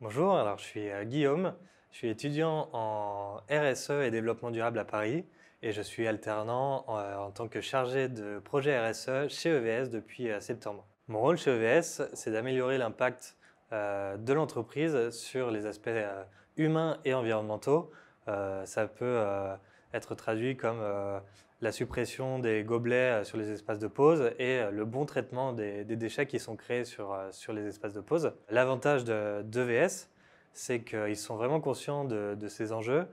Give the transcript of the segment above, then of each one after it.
Bonjour, alors je suis euh, Guillaume, je suis étudiant en RSE et développement durable à Paris et je suis alternant euh, en, tant que chargé de projet RSE chez EVS depuis euh, septembre. Mon rôle chez EVS, c'est d'améliorer l'impact de l'entreprise sur les aspects humains et environnementaux. ça peut être traduit comme euh, la suppression des gobelets euh, sur les espaces de pause et euh, le bon traitement des, déchets qui sont créés sur, sur les espaces de pause. L'avantage de, d'EVS, c'est qu'ils sont vraiment conscients de, ces enjeux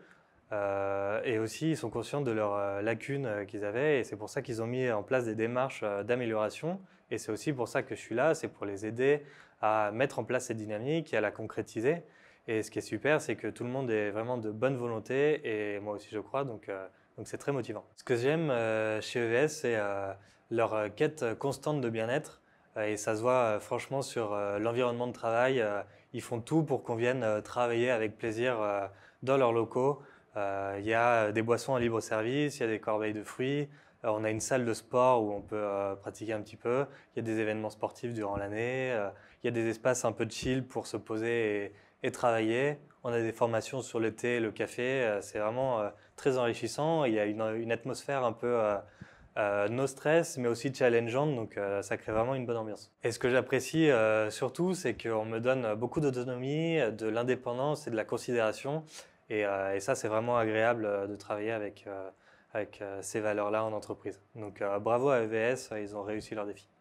et aussi ils sont conscients de leurs lacunes qu'ils avaient et c'est pour ça qu'ils ont mis en place des démarches d'amélioration et c'est aussi pour ça que je suis là, c'est pour les aider à mettre en place cette dynamique et à la concrétiser. Et ce qui est super, c'est que tout le monde est vraiment de bonne volonté et moi aussi je crois, donc euh, donc c'est très motivant. Ce que j'aime euh, chez EVS, c'est euh, leur quête constante de bien-être et ça se voit franchement sur l'environnement de travail. ils font tout pour qu'on vienne travailler avec plaisir dans leurs locaux. Il y a des boissons à libre service, il y a des corbeilles de fruits. on a une salle de sport où on peut pratiquer un petit peu. Il y a des événements sportifs durant l'année. il y a des espaces un peu chill pour se poser et et travailler. On a des formations sur le thé, le café. Euh, c'est vraiment euh, très enrichissant. Il y a une, atmosphère un peu euh, euh, no stress, mais aussi challengeante. Donc ça crée vraiment une bonne ambiance. Et ce que j'apprécie surtout, c'est qu'on me donne beaucoup d'autonomie, de l'indépendance et de la considération. Et, ça, c'est vraiment agréable de travailler avec avec ces valeurs-là en entreprise. Donc bravo à EVS, ils ont réussi leur défi.